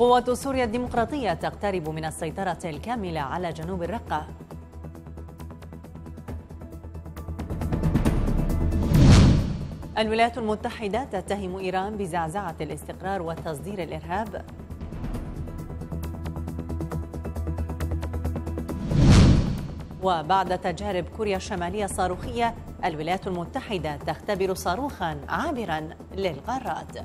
قوات سوريا الديمقراطية تقترب من السيطرة الكاملة على جنوب الرقة الولايات المتحدة تتهم إيران بزعزعة الاستقرار وتصدير الإرهاب وبعد تجارب كوريا الشمالية الصاروخية الولايات المتحدة تختبر صاروخا عابرا للقارات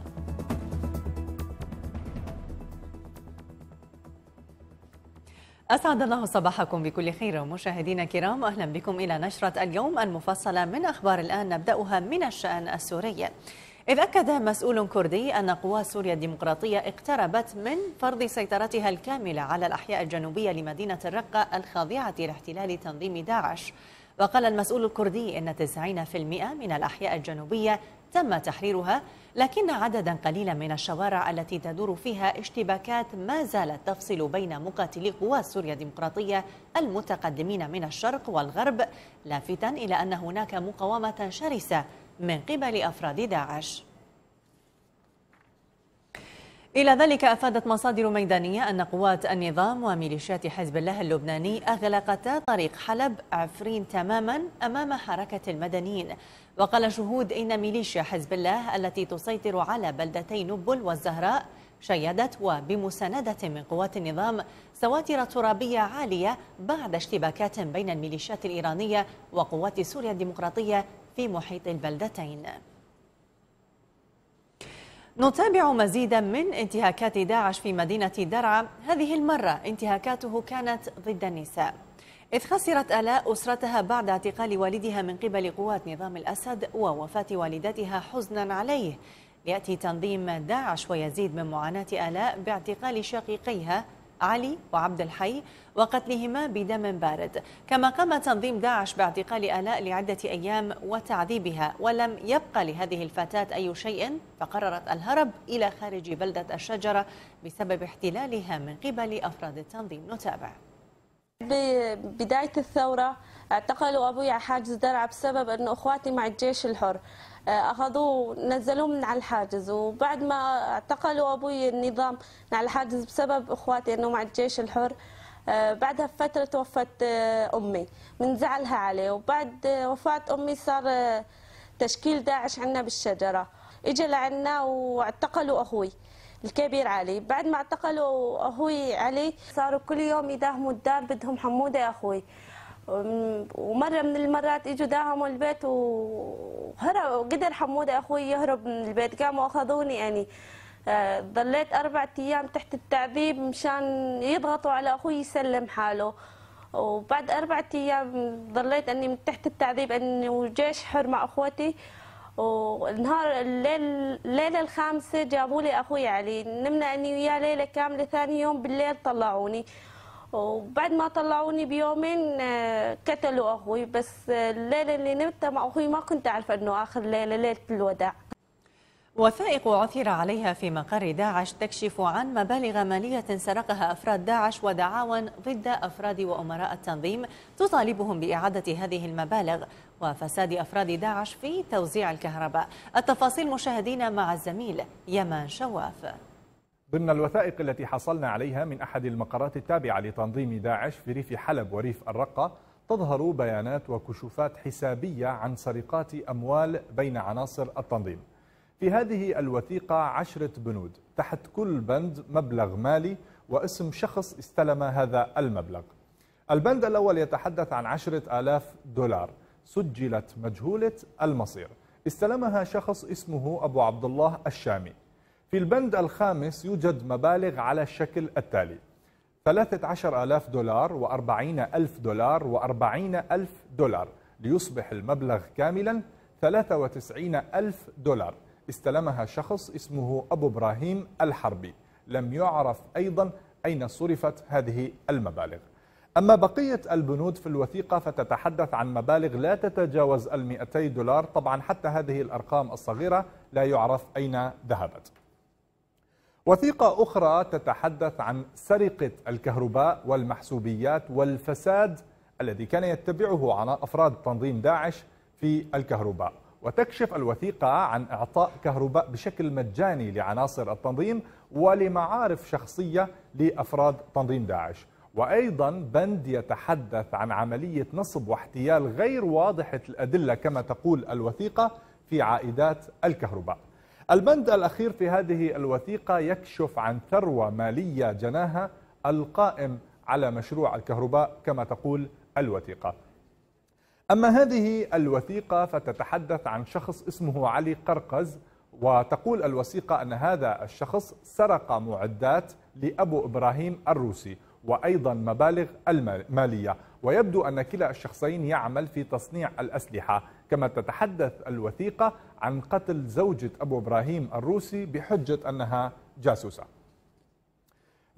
أسعد الله صباحكم بكل خير مشاهدينا الكرام أهلا بكم إلى نشرة اليوم المفصلة من أخبار الآن نبدأها من الشأن السوري إذ أكد مسؤول كردي أن قوى سوريا الديمقراطية اقتربت من فرض سيطرتها الكاملة على الأحياء الجنوبية لمدينة الرقة الخاضعة لاحتلال تنظيم داعش وقال المسؤول الكردي إن 90% من الأحياء الجنوبية تم تحريرها لكن عددا قليلا من الشوارع التي تدور فيها اشتباكات ما زالت تفصل بين مقاتلي قوى سوريا الديمقراطية المتقدمين من الشرق والغرب لافتا إلى أن هناك مقاومة شرسة من قبل أفراد داعش إلى ذلك أفادت مصادر ميدانية أن قوات النظام وميليشيات حزب الله اللبناني أغلقتا طريق حلب عفرين تماما أمام حركة المدنيين وقال شهود إن ميليشيا حزب الله التي تسيطر على بلدتي نبل والزهراء شيدت وبمساندة من قوات النظام سواتر ترابية عالية بعد اشتباكات بين الميليشيات الإيرانية وقوات سوريا الديمقراطية في محيط البلدتين نتابع مزيدا من انتهاكات داعش في مدينة درعا هذه المرة انتهاكاته كانت ضد النساء إذ خسرت آلاء أسرتها بعد اعتقال والدها من قبل قوات نظام الأسد ووفاة والدتها حزنا عليه يأتي تنظيم داعش ويزيد من معاناة آلاء باعتقال شقيقيها علي وعبد الحي وقتلهما بدم بارد كما قام تنظيم داعش باعتقال آلاء لعدة أيام وتعذيبها ولم يبقى لهذه الفتاة أي شيء فقررت الهرب إلى خارج بلدة الشجرة بسبب احتلالها من قبل أفراد التنظيم نتابع ببداية الثورة اعتقلوا أبوي على حاجز درعا بسبب أنه أخواتي مع الجيش الحر أخذوه نزلوه من على الحاجز وبعد ما اعتقلوا أبوي النظام على الحاجز بسبب أخواتي أنه مع الجيش الحر بعدها بفترة توفت آه، أمي من زعلها عليه وبعد آه، وفاة أمي صار آه، تشكيل داعش عندنا بالشجرة إجا لعنا واعتقلوا أخوي الكبير علي بعد ما اعتقلوا أخوي علي صاروا كل يوم يداهموا الدار بدهم حمودة يا أخوي ومرة من المرات إجوا داهموا البيت وهرب قدر حمودة أخوي يهرب من البيت قاموا أخذوني أني آه، ضليت اربع أيام تحت التعذيب مشان يضغطوا على أخوي يسلم حاله وبعد اربع أيام ضليت أني من تحت التعذيب أني وجيش حر مع أخوتي ونهار الليله الخامسه جابوا لي اخوي علي نمنا اني وياه ليله كامله ثاني يوم بالليل طلعوني وبعد ما طلعوني بيومين آه، قتلوا اخوي بس آه، الليله اللي نمتها مع اخوي ما كنت اعرف انه اخر ليله ليله الوداع وثائق عثر عليها في مقر داعش تكشف عن مبالغ مالية سرقها أفراد داعش ودعاوى ضد أفراد وأمراء التنظيم تطالبهم بإعادة هذه المبالغ وفساد أفراد داعش في توزيع الكهرباء التفاصيل مشاهدين مع الزميل يمان شواف ضمن الوثائق التي حصلنا عليها من أحد المقرات التابعة لتنظيم داعش في ريف حلب وريف الرقة تظهر بيانات وكشوفات حسابية عن سرقات أموال بين عناصر التنظيم في هذه الوثيقة عشرة بنود تحت كل بند مبلغ مالي واسم شخص استلم هذا المبلغ البند الأول يتحدث عن عشرة آلاف دولار سجلت مجهولة المصير استلمها شخص اسمه أبو عبد الله الشامي في البند الخامس يوجد مبالغ على الشكل التالي ثلاثة عشر آلاف دولار وأربعين ألف دولار وأربعين ألف دولار ليصبح المبلغ كاملا ثلاثة وتسعين ألف دولار استلمها شخص اسمه أبو إبراهيم الحربي لم يعرف أيضا أين صرفت هذه المبالغ أما بقية البنود في الوثيقة فتتحدث عن مبالغ لا تتجاوز المئتي دولار طبعا حتى هذه الأرقام الصغيرة لا يعرف أين ذهبت وثيقة أخرى تتحدث عن سرقة الكهرباء والمحسوبيات والفساد الذي كان يتبعه على أفراد تنظيم داعش في الكهرباء وتكشف الوثيقة عن إعطاء كهرباء بشكل مجاني لعناصر التنظيم ولمعارف شخصية لأفراد تنظيم داعش وأيضا بند يتحدث عن عملية نصب واحتيال غير واضحة الأدلة كما تقول الوثيقة في عائدات الكهرباء البند الأخير في هذه الوثيقة يكشف عن ثروة مالية جناها القائم على مشروع الكهرباء كما تقول الوثيقة أما هذه الوثيقة فتتحدث عن شخص اسمه علي قرقز وتقول الوثيقة أن هذا الشخص سرق معدات لأبو إبراهيم الروسي وأيضا مبالغ المالية ويبدو أن كلا الشخصين يعمل في تصنيع الأسلحة كما تتحدث الوثيقة عن قتل زوجة أبو إبراهيم الروسي بحجة أنها جاسوسة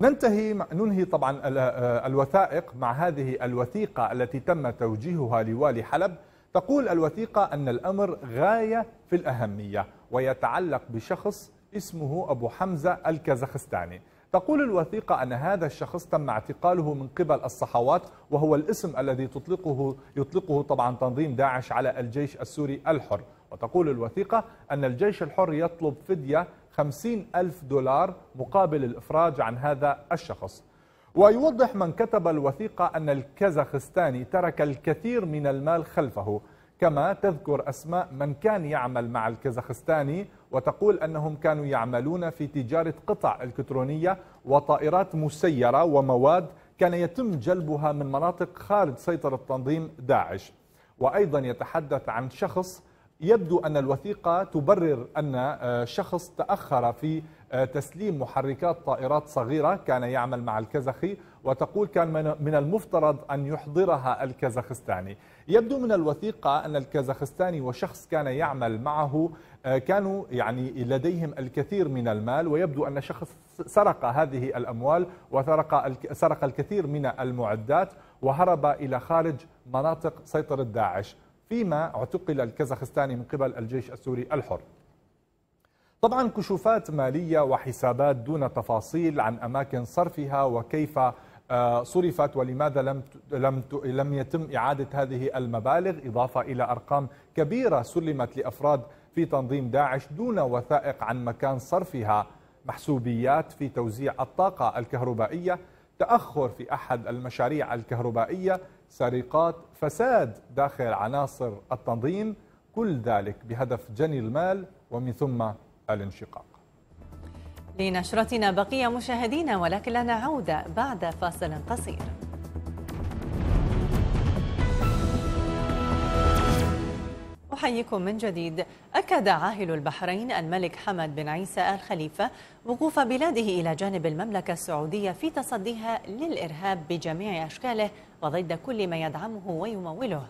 ننتهي ننهي طبعا آه، آه، الوثائق مع هذه الوثيقة التي تم توجيهها لوالي حلب تقول الوثيقة أن الأمر غاية في الأهمية ويتعلق بشخص اسمه أبو حمزة الكازاخستاني تقول الوثيقة أن هذا الشخص تم اعتقاله من قبل الصحوات وهو الاسم الذي تطلقه يطلقه طبعا تنظيم داعش على الجيش السوري الحر وتقول الوثيقة أن الجيش الحر يطلب فدية 50 ألف دولار مقابل الإفراج عن هذا الشخص ويوضح من كتب الوثيقة أن الكازاخستاني ترك الكثير من المال خلفه كما تذكر أسماء من كان يعمل مع الكازاخستاني وتقول أنهم كانوا يعملون في تجارة قطع إلكترونية وطائرات مسيرة ومواد كان يتم جلبها من مناطق خارج سيطرة تنظيم داعش وأيضا يتحدث عن شخص يبدو أن الوثيقة تبرر أن آه، شخص تأخر في آه، تسليم محركات طائرات صغيرة كان يعمل مع الكزخي وتقول كان من المفترض أن يحضرها الكازاخستاني يبدو من الوثيقة أن الكازاخستاني وشخص كان يعمل معه آه، كانوا يعني لديهم الكثير من المال ويبدو أن شخص سرق هذه الأموال وسرق سرق الكثير من المعدات وهرب إلى خارج مناطق سيطرة داعش فيما اعتقل الكازاخستاني من قبل الجيش السوري الحر طبعا كشوفات مالية وحسابات دون تفاصيل عن أماكن صرفها وكيف آه، صرفت ولماذا لم لم لم يتم إعادة هذه المبالغ إضافة إلى أرقام كبيرة سلمت لأفراد في تنظيم داعش دون وثائق عن مكان صرفها محسوبيات في توزيع الطاقة الكهربائية تأخر في أحد المشاريع الكهربائية سرقات فساد داخل عناصر التنظيم كل ذلك بهدف جني المال ومن ثم الانشقاق لنشرتنا بقية مشاهدينا ولكن لنا عودة بعد فاصل قصير أحييكم من جديد أكد عاهل البحرين الملك حمد بن عيسى آل خليفة وقوف بلاده إلى جانب المملكة السعودية في تصديها للإرهاب بجميع أشكاله وضد كل ما يدعمه ويموله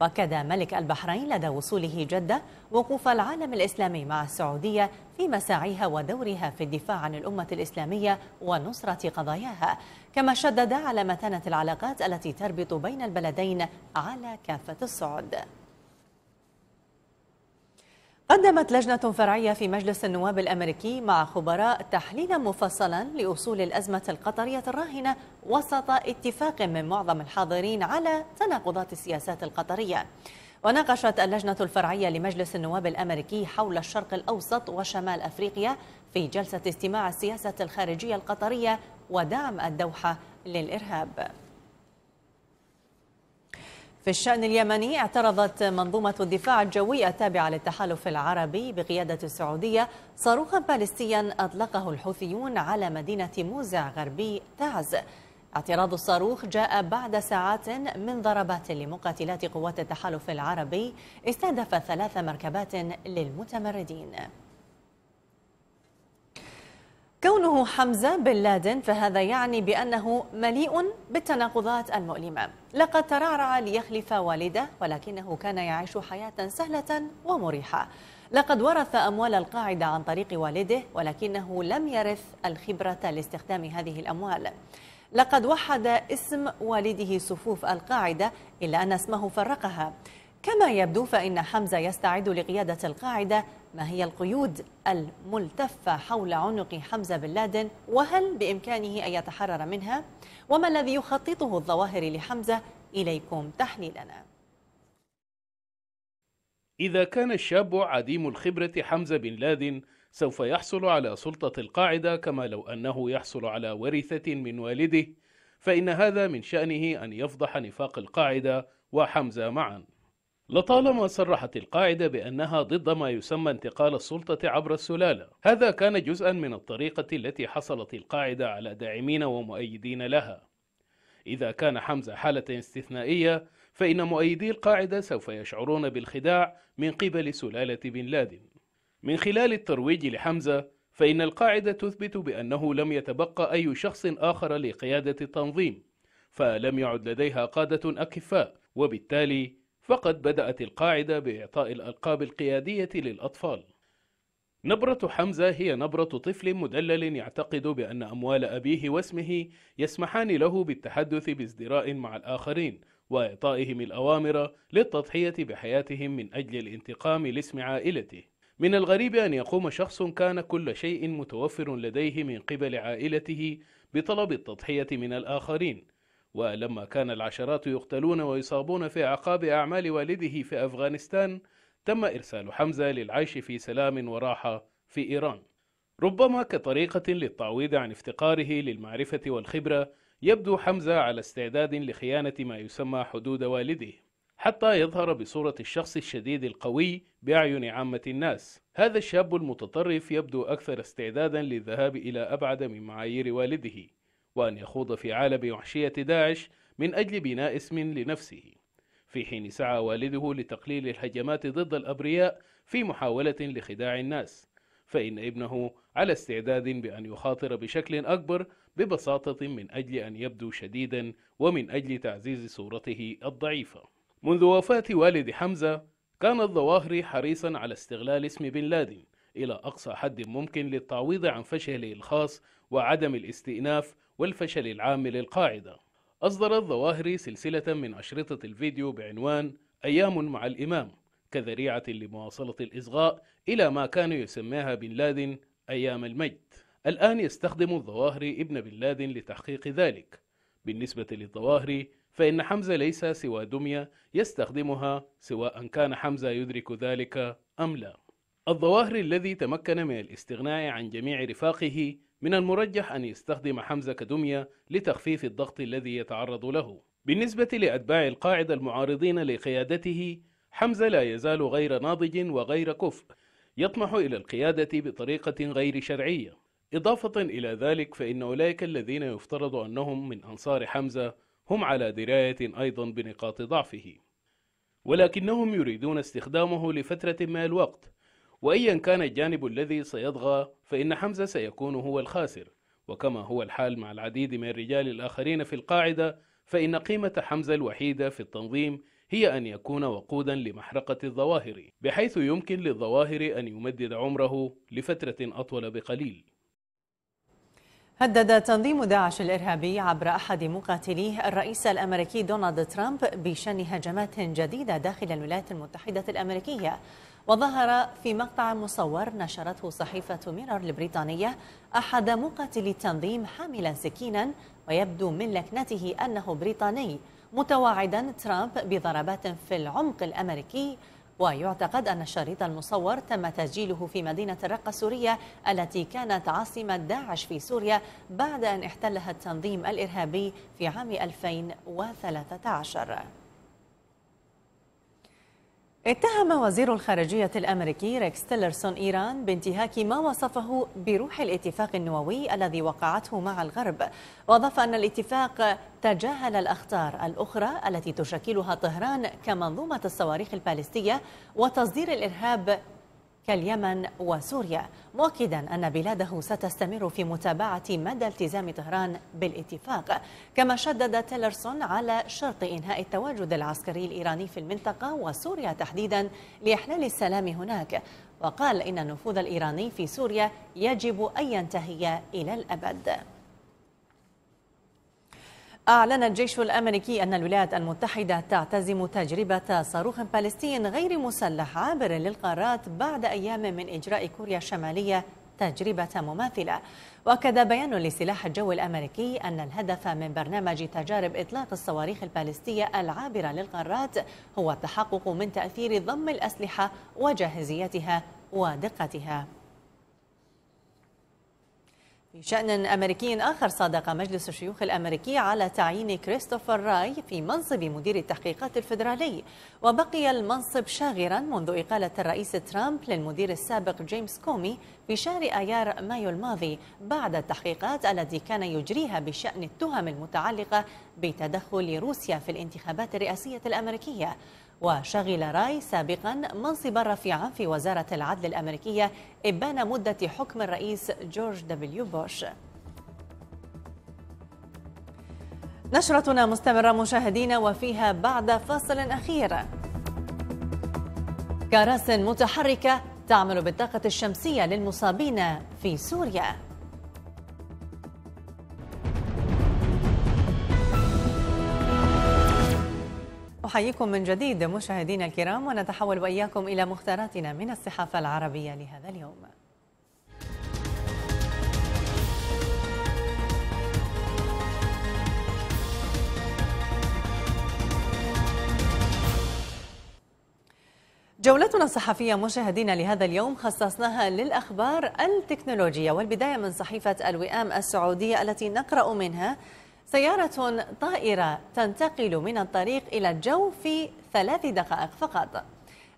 وأكد ملك البحرين لدى وصوله جدة وقوف العالم الإسلامي مع السعودية في مساعيها ودورها في الدفاع عن الأمة الإسلامية ونصرة قضاياها كما شدد على متانة العلاقات التي تربط بين البلدين على كافة الصعد قدمت لجنة فرعية في مجلس النواب الأمريكي مع خبراء تحليلا مفصلا لأصول الأزمة القطرية الراهنة وسط اتفاق من معظم الحاضرين على تناقضات السياسات القطرية وناقشت اللجنة الفرعية لمجلس النواب الأمريكي حول الشرق الأوسط وشمال أفريقيا في جلسة استماع السياسة الخارجية القطرية ودعم الدوحة للإرهاب في الشأن اليمني اعترضت منظومة الدفاع الجوي التابعة للتحالف العربي بقيادة السعودية صاروخا باليستيا أطلقه الحوثيون على مدينة موزع غربي تعز اعتراض الصاروخ جاء بعد ساعات من ضربات لمقاتلات قوات التحالف العربي استهدف ثلاث مركبات للمتمردين كونه حمزة بن لادن فهذا يعني بأنه مليء بالتناقضات المؤلمة لقد ترعرع ليخلف والده ولكنه كان يعيش حياة سهلة ومريحة لقد ورث أموال القاعدة عن طريق والده ولكنه لم يرث الخبرة لاستخدام هذه الأموال لقد وحد اسم والده صفوف القاعدة إلا أن اسمه فرقها كما يبدو فإن حمزة يستعد لقيادة القاعدة ما هي القيود الملتفة حول عنق حمزة بن لادن وهل بإمكانه أن يتحرر منها؟ وما الذي يخططه الظواهر لحمزة؟ إليكم تحليلنا إذا كان الشاب عديم الخبرة حمزة بن لادن سوف يحصل على سلطة القاعدة كما لو أنه يحصل على ورثة من والده فإن هذا من شأنه أن يفضح نفاق القاعدة وحمزة معاً لطالما صرحت القاعدة بأنها ضد ما يسمى انتقال السلطة عبر السلالة هذا كان جزءا من الطريقة التي حصلت القاعدة على داعمين ومؤيدين لها إذا كان حمزة حالة استثنائية فإن مؤيدي القاعدة سوف يشعرون بالخداع من قبل سلالة بن لادن من خلال الترويج لحمزة فإن القاعدة تثبت بأنه لم يتبقى أي شخص آخر لقيادة التنظيم فلم يعد لديها قادة أكفاء وبالتالي فقد بدأت القاعدة بإعطاء الألقاب القيادية للأطفال نبرة حمزة هي نبرة طفل مدلل يعتقد بأن أموال أبيه واسمه يسمحان له بالتحدث بازدراء مع الآخرين وإعطائهم الأوامر للتضحية بحياتهم من أجل الانتقام لاسم عائلته من الغريب أن يقوم شخص كان كل شيء متوفر لديه من قبل عائلته بطلب التضحية من الآخرين ولما كان العشرات يقتلون ويصابون في عقاب أعمال والده في أفغانستان تم إرسال حمزة للعيش في سلام وراحة في إيران ربما كطريقة للتعويض عن افتقاره للمعرفة والخبرة يبدو حمزة على استعداد لخيانة ما يسمى حدود والده حتى يظهر بصورة الشخص الشديد القوي بأعين عامة الناس هذا الشاب المتطرف يبدو أكثر استعدادا للذهاب إلى أبعد من معايير والده وأن يخوض في عالم وحشية داعش من أجل بناء اسم لنفسه في حين سعى والده لتقليل الهجمات ضد الأبرياء في محاولة لخداع الناس فإن ابنه على استعداد بأن يخاطر بشكل أكبر ببساطة من أجل أن يبدو شديدا ومن أجل تعزيز صورته الضعيفة منذ وفاة والد حمزة كان الظواهري حريصا على استغلال اسم بن لادن إلى أقصى حد ممكن للتعويض عن فشله الخاص وعدم الاستئناف والفشل العام للقاعدة أصدر الظواهري سلسلة من أشرطة الفيديو بعنوان أيام مع الإمام كذريعة لمواصلة الإصغاء إلى ما كان يسميها بن لادن أيام المجد الآن يستخدم الظواهري ابن بن لادن لتحقيق ذلك بالنسبة للظواهري فإن حمزة ليس سوى دمية يستخدمها سواء كان حمزة يدرك ذلك أم لا الظواهري الذي تمكن من الاستغناء عن جميع رفاقه من المرجح أن يستخدم حمزة كدمية لتخفيف الضغط الذي يتعرض له بالنسبة لأتباع القاعدة المعارضين لقيادته حمزة لا يزال غير ناضج وغير كفء يطمح إلى القيادة بطريقة غير شرعية إضافة إلى ذلك فإن أولئك الذين يفترض أنهم من أنصار حمزة هم على دراية أيضا بنقاط ضعفه ولكنهم يريدون استخدامه لفترة ما الوقت وأيا كان الجانب الذي سيطغى فإن حمزة سيكون هو الخاسر وكما هو الحال مع العديد من الرجال الآخرين في القاعدة فإن قيمة حمزة الوحيدة في التنظيم هي أن يكون وقودا لمحرقة الظواهر بحيث يمكن للظواهر أن يمدد عمره لفترة أطول بقليل هدد تنظيم داعش الإرهابي عبر أحد مقاتليه الرئيس الأمريكي دونالد ترامب بشن هجمات جديدة داخل الولايات المتحدة الأمريكية وظهر في مقطع مصور نشرته صحيفة ميرور البريطانية أحد مقاتلي التنظيم حاملا سكينا ويبدو من لكنته أنه بريطاني متوعدا ترامب بضربات في العمق الأمريكي ويعتقد أن الشريط المصور تم تسجيله في مدينة الرقة السورية التي كانت عاصمة داعش في سوريا بعد أن احتلها التنظيم الإرهابي في عام 2013 اتهم وزير الخارجية الأمريكي ريكس تيلرسون إيران بانتهاك ما وصفه بروح الاتفاق النووي الذي وقعته مع الغرب وأضاف أن الاتفاق تجاهل الأخطار الأخرى التي تشكلها طهران كمنظومة الصواريخ الباليستية وتصدير الإرهاب كاليمن وسوريا مؤكدا أن بلاده ستستمر في متابعة مدى التزام طهران بالاتفاق كما شدد تيلرسون على شرط إنهاء التواجد العسكري الإيراني في المنطقة وسوريا تحديدا لإحلال السلام هناك وقال إن النفوذ الإيراني في سوريا يجب أن ينتهي إلى الأبد أعلن الجيش الأمريكي أن الولايات المتحدة تعتزم تجربة صاروخ باليستي غير مسلح عابر للقارات بعد أيام من إجراء كوريا الشمالية تجربة مماثلة وأكد بيان لسلاح الجو الأمريكي أن الهدف من برنامج تجارب إطلاق الصواريخ الباليستية العابرة للقارات هو التحقق من تأثير ضم الأسلحة وجاهزيتها ودقتها في شأن أمريكي آخر صادق مجلس الشيوخ الأمريكي على تعيين كريستوفر راي في منصب مدير التحقيقات الفدرالي وبقي المنصب شاغرا منذ إقالة الرئيس ترامب للمدير السابق جيمس كومي في شهر أيار مايو الماضي بعد التحقيقات التي كان يجريها بشأن التهم المتعلقة بتدخل روسيا في الانتخابات الرئاسية الأمريكية وشغل راي سابقا منصبا رفيعا في وزارة العدل الأمريكية إبان مدة حكم الرئيس جورج دبليو بوش نشرتنا مستمرة مشاهدينا وفيها بعد فاصل أخير كراس متحركة تعمل بالطاقة الشمسية للمصابين في سوريا أحييكم من جديد مشاهدينا الكرام ونتحول وإياكم إلى مختاراتنا من الصحافة العربية لهذا اليوم جولتنا الصحفية مشاهدينا لهذا اليوم خصصناها للأخبار التكنولوجية والبداية من صحيفة الوئام السعودية التي نقرأ منها سيارة طائرة تنتقل من الطريق إلى الجو في ثلاث دقائق فقط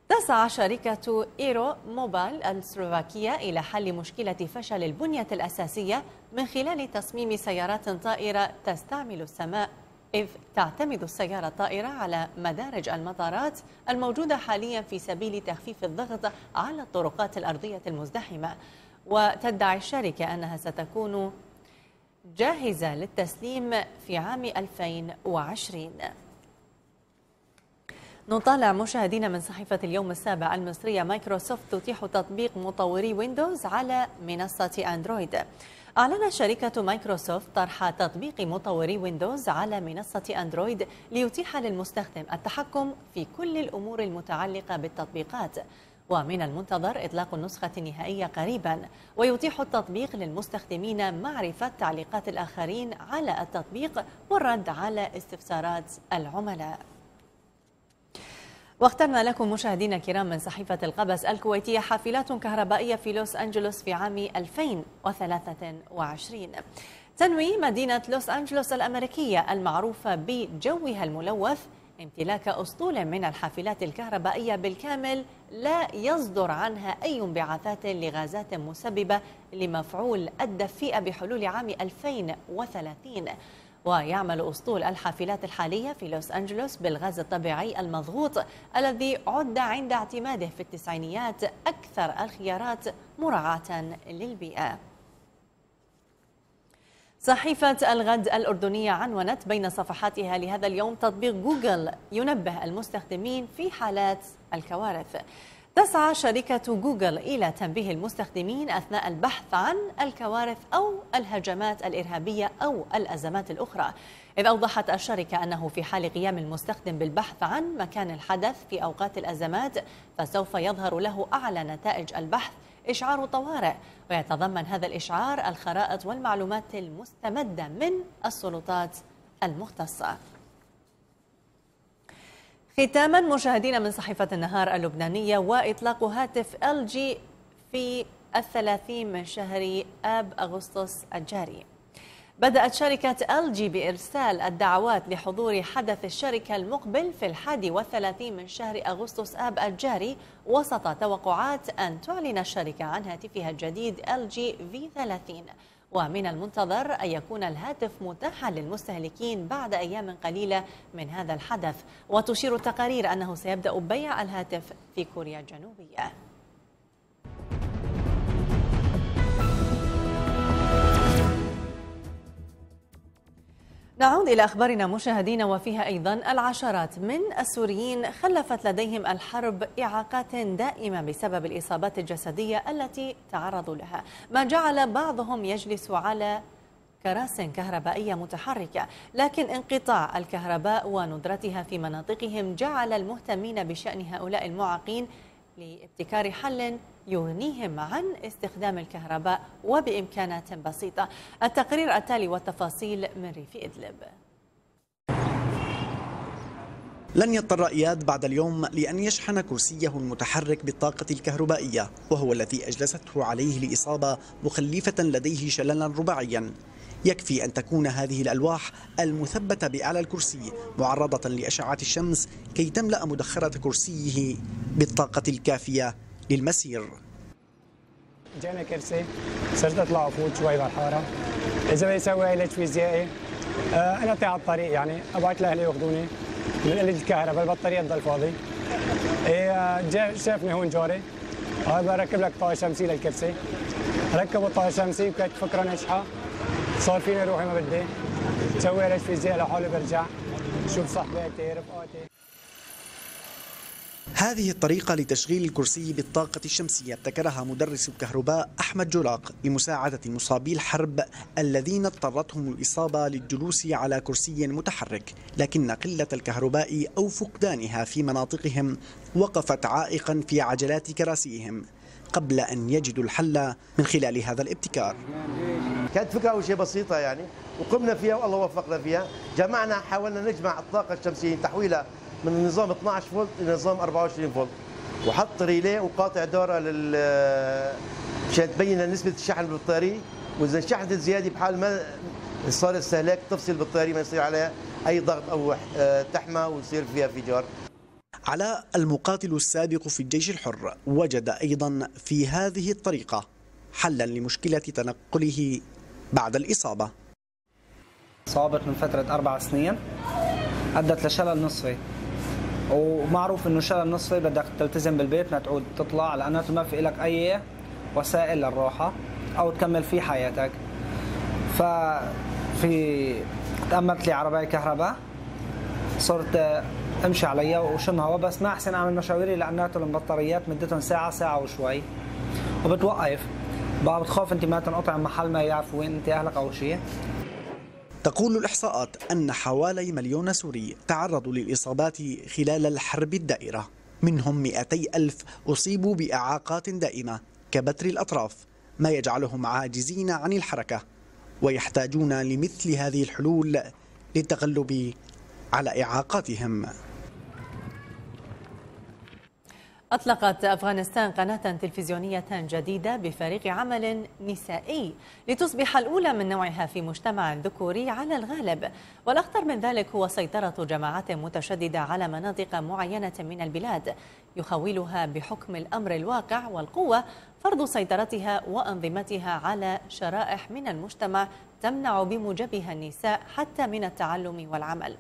تسعى شركة إيرو موبايل السلوفاكية إلى حل مشكلة فشل البنية الأساسية من خلال تصميم سيارات طائرة تستعمل السماء إذ تعتمد السيارة الطائرة على مدارج المطارات الموجودة حاليا في سبيل تخفيف الضغط على الطرقات الأرضية المزدحمة وتدعي الشركة أنها ستكون جاهزة للتسليم في عام 2020 نطالع مشاهدينا من صحيفة اليوم السابع المصرية مايكروسوفت تتيح تطبيق مطوري ويندوز على منصة أندرويد أعلن شركة مايكروسوفت طرح تطبيق مطوري ويندوز على منصة أندرويد ليتيح للمستخدم التحكم في كل الأمور المتعلقة بالتطبيقات ومن المنتظر إطلاق النسخة النهائية قريبا ويتيح التطبيق للمستخدمين معرفة تعليقات الآخرين على التطبيق والرد على استفسارات العملاء واخترنا لكم مشاهدينا الكرام من صحيفة القبس الكويتية حافلات كهربائية في لوس أنجلوس في عام 2023 تنوي مدينة لوس أنجلوس الأمريكية المعروفة بجوها الملوث امتلاك أسطول من الحافلات الكهربائية بالكامل لا يصدر عنها أي انبعاثات لغازات مسببة لمفعول الدفيئة بحلول عام 2030 ويعمل أسطول الحافلات الحالية في لوس أنجلوس بالغاز الطبيعي المضغوط الذي عد عند اعتماده في التسعينيات أكثر الخيارات مراعاة للبيئة صحيفة الغد الأردنية عنونت بين صفحاتها لهذا اليوم تطبيق جوجل ينبه المستخدمين في حالات الكوارث تسعى شركة جوجل إلى تنبيه المستخدمين أثناء البحث عن الكوارث أو الهجمات الإرهابية أو الأزمات الأخرى إذ أوضحت الشركة أنه في حال قيام المستخدم بالبحث عن مكان الحدث في أوقات الأزمات فسوف يظهر له أعلى نتائج البحث إشعار طوارئ ويتضمن هذا الإشعار الخرائط والمعلومات المستمدة من السلطات المختصة ختاما مشاهدينا من صحيفة النهار اللبنانية وإطلاق هاتف LG في الثلاثين من شهر آب أغسطس الجاري بدأت شركة ال جي بإرسال الدعوات لحضور حدث الشركة المقبل في الحادي والثلاثين من شهر أغسطس آب الجاري وسط توقعات أن تعلن الشركة عن هاتفها الجديد ال جي في 30 ومن المنتظر أن يكون الهاتف متاحا للمستهلكين بعد أيام قليلة من هذا الحدث وتشير التقارير أنه سيبدأ بيع الهاتف في كوريا الجنوبية نعود إلى أخبارنا مشاهدينا وفيها أيضا العشرات من السوريين خلفت لديهم الحرب إعاقات دائمة بسبب الإصابات الجسدية التي تعرضوا لها ما جعل بعضهم يجلس على كراس كهربائية متحركة لكن انقطاع الكهرباء وندرتها في مناطقهم جعل المهتمين بشأن هؤلاء المعاقين لابتكار حل يغنيهم عن استخدام الكهرباء وبإمكانات بسيطة التقرير التالي والتفاصيل من ريف إدلب لن يضطر إياد بعد اليوم لأن يشحن كرسيه المتحرك بالطاقة الكهربائية وهو الذي أجلسته عليه الإصابة مخلفة لديه شللا رباعيا يكفي أن تكون هذه الألواح المثبتة بأعلى الكرسي معرضة لأشعة الشمس كي تملأ مدخرة كرسيه بالطاقة الكافية المسير جانا كرسي صرت اطلع وفوت شوي بالحاره اذا بيسوي علاج فيزيائي آه، انا تاع الطريق يعني ابعت لاهلي ياخذوني من قله الكهرباء البطاريه تضل فاضي إيه آه، شافني هون جاري هاي آه، بركب لك طاقه شمسي للكرسي ركبوا طاقه شمسي وكانت فكره ناجحه صار فيني روحي ما بدي سوي علاج فيزياء لحالي برجع شوف صاحباتي رفقاتي هذه الطريقة لتشغيل الكرسي بالطاقة الشمسية ابتكرها مدرس الكهرباء أحمد جراق لمساعدة مصابي الحرب الذين اضطرتهم الإصابة للجلوس على كرسي متحرك لكن قلة الكهرباء أو فقدانها في مناطقهم وقفت عائقا في عجلات كراسيهم قبل أن يجدوا الحل من خلال هذا الابتكار كانت فكرة أول شيء بسيطة يعني وقمنا فيها والله وفقنا فيها جمعنا حاولنا نجمع الطاقة الشمسية تحويلها من نظام 12 فولت الى نظام 24 فولت وحط ريلي وقاطع داره لل مشان تبين نسبه الشحن بالبطاريه واذا شحنت زياده بحال ما صار استهلاك تفصل البطاريه ما يصير عليها اي ضغط او آه، تحمى ويصير فيها انفجار علاء المقاتل السابق في الجيش الحر وجد ايضا في هذه الطريقه حلا لمشكله تنقله بعد الاصابه. اصابت من فتره اربع سنين ادت لشلل نصفي ومعروف انه شهر نصفي بدك تلتزم بالبيت ما تعود تطلع لانه ما في لك اي وسائل للراحه او تكمل فيه حياتك ف في تاملت لي عربية كهرباء صرت امشي عليها وشمها وبس ما احسن اعمل مشاويري لانه البطاريات مدتهم ساعة ساعة وشوي وبتوقف بقى بتخاف انت ما تنقطع محل ما يعرفوا وين انت اهلك او شيء تقول الإحصاءات أن حوالي مليون سوري تعرضوا للإصابات خلال الحرب الدائرة منهم 200 ألف أصيبوا بإعاقات دائمة كبتر الأطراف ما يجعلهم عاجزين عن الحركة ويحتاجون لمثل هذه الحلول للتغلب على إعاقاتهم أطلقت أفغانستان قناة تلفزيونية جديدة بفريق عمل نسائي لتصبح الأولى من نوعها في مجتمع ذكوري على الغالب والأخطر من ذلك هو سيطرة جماعات متشددة على مناطق معينة من البلاد يخولها بحكم الأمر الواقع والقوة فرض سيطرتها وأنظمتها على شرائح من المجتمع تمنع بموجبها النساء حتى من التعلم والعمل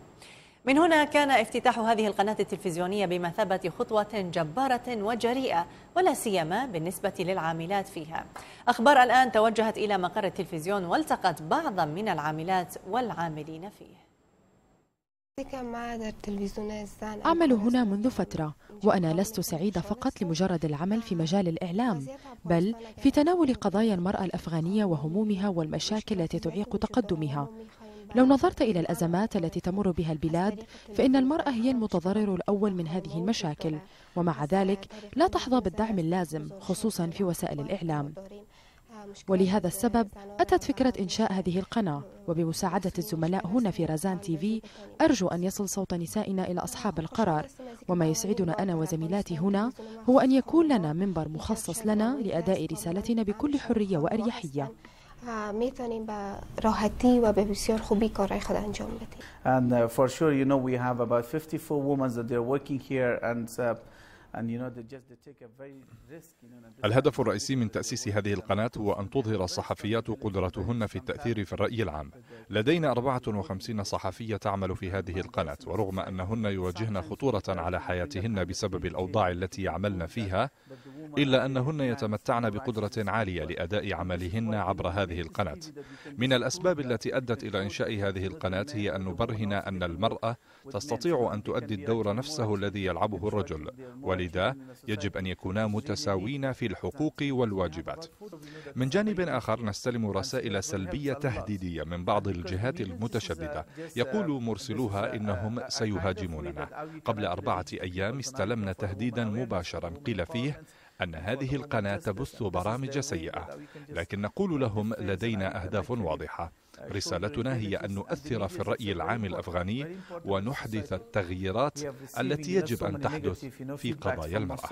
من هنا كان افتتاح هذه القناة التلفزيونية بمثابة خطوة جبارة وجريئة ولا سيما بالنسبة للعاملات فيها أخبار الآن توجهت إلى مقر التلفزيون والتقت بعضا من العاملات والعاملين فيه أعمل هنا منذ فترة وأنا لست سعيدة فقط لمجرد العمل في مجال الإعلام بل في تناول قضايا المرأة الأفغانية وهمومها والمشاكل التي تعيق تقدمها لو نظرت إلى الأزمات التي تمر بها البلاد فإن المرأة هي المتضرر الأول من هذه المشاكل ومع ذلك لا تحظى بالدعم اللازم خصوصا في وسائل الإعلام ولهذا السبب أتت فكرة إنشاء هذه القناة وبمساعدة الزملاء هنا في رازان تي في أرجو أن يصل صوت نسائنا إلى أصحاب القرار وما يسعدنا أنا وزميلاتي هنا هو أن يكون لنا منبر مخصص لنا لأداء رسالتنا بكل حرية وأريحية and uh, for sure you know we have about 54 women that they're working here and uh, الهدف الرئيسي من تأسيس هذه القناة هو أن تظهر الصحفيات قدرتهن في التأثير في الرأي العام. لدينا 54 صحفية تعمل في هذه القناة، ورغم أنهن يواجهن خطورة على حياتهن بسبب الأوضاع التي يعملن فيها، إلا أنهن يتمتعن بقدرة عالية لأداء عملهن عبر هذه القناة من الأسباب التي أدت إلى إنشاء هذه القناة هي أن نبرهن أن المرأة تستطيع أن تؤدي الدور نفسه الذي يلعبه الرجل ولذا يجب أن يكونا متساوين في الحقوق والواجبات من جانب آخر نستلم رسائل سلبية تهديدية من بعض الجهات المتشددة يقول مرسلوها إنهم سيهاجموننا قبل أربعة أيام استلمنا تهديدا مباشرا قيل فيه أن هذه القناة تبث برامج سيئة لكن نقول لهم لدينا أهداف واضحة رسالتنا هي أن نؤثر في الرأي العام الأفغاني ونحدث التغييرات التي يجب أن تحدث في قضايا المرأة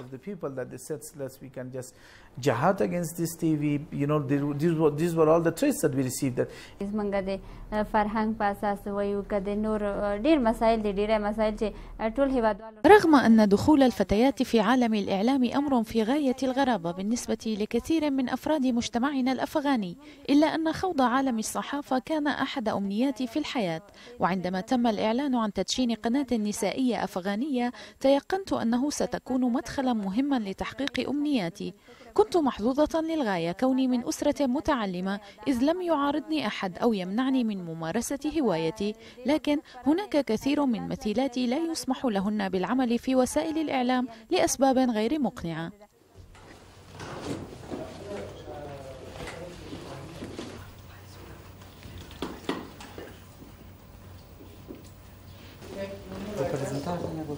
رغم ان دخول الفتيات في عالم الاعلام امر في غايه الغرابه بالنسبه لكثير من افراد مجتمعنا الافغاني الا ان خوض عالم الصحافه فكان أحد أمنياتي في الحياة وعندما تم الإعلان عن تدشين قناة نسائية أفغانية تيقنت أنه ستكون مدخلا مهما لتحقيق أمنياتي كنت محظوظة للغاية كوني من أسرة متعلمة إذ لم يعارضني أحد أو يمنعني من ممارسة هوايتي لكن هناك كثير من مثيلاتي لا يسمح لهن بالعمل في وسائل الإعلام لأسباب غير مقنعة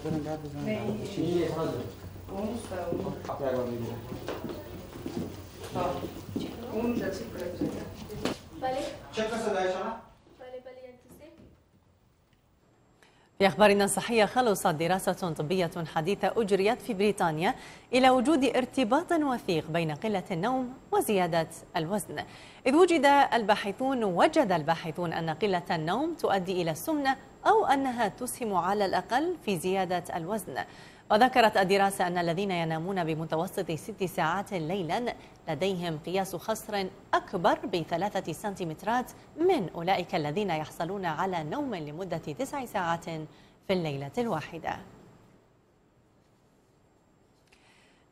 في أخبارنا الصحية خلصت دراسة طبية حديثة أجريت في بريطانيا إلى وجود ارتباط وثيق بين قلة النوم وزيادة الوزن إذ وجد الباحثون وجد الباحثون أن قلة النوم تؤدي إلى السمنة أو أنها تسهم على الأقل في زيادة الوزن وذكرت الدراسة أن الذين ينامون بمتوسط ست ساعات ليلا لديهم قياس خسر أكبر بثلاثة سنتيمترات من أولئك الذين يحصلون على نوم لمدة تسع ساعات في الليلة الواحدة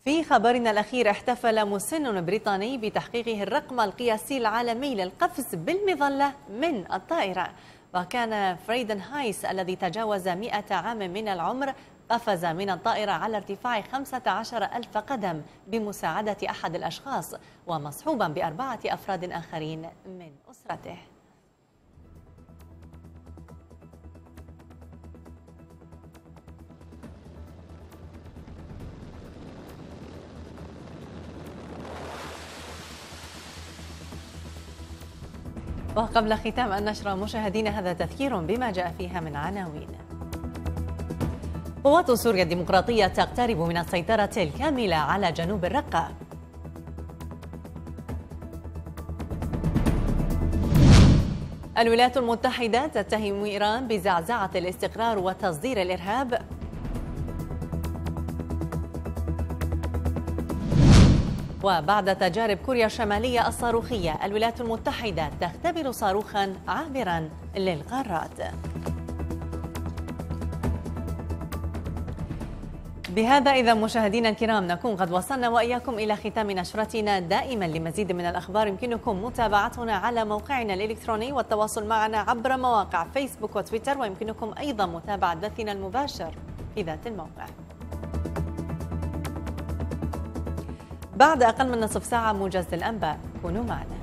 في خبرنا الأخير احتفل مسن بريطاني بتحقيقه الرقم القياسي العالمي للقفز بالمظلة من الطائرة وكان فريدن هايس الذي تجاوز 100 عام من العمر قفز من الطائرة على ارتفاع 15 ألف قدم بمساعدة أحد الأشخاص ومصحوبا بأربعة أفراد آخرين من أسرته وقبل ختام النشرة مشاهدينا هذا تذكير بما جاء فيها من عناوين قوات سوريا الديمقراطية تقترب من السيطرة الكاملة على جنوب الرقة الولايات المتحدة تتهم إيران بزعزعة الاستقرار وتصدير الإرهاب وبعد تجارب كوريا الشمالية الصاروخية الولايات المتحدة تختبر صاروخا عابرا للقارات بهذا إذا مشاهدينا الكرام نكون قد وصلنا وإياكم إلى ختام نشرتنا دائما لمزيد من الأخبار يمكنكم متابعتنا على موقعنا الإلكتروني والتواصل معنا عبر مواقع فيسبوك وتويتر ويمكنكم أيضا متابعة بثنا المباشر في ذات الموقع بعد أقل من نصف ساعة موجز للأنباء كونوا معنا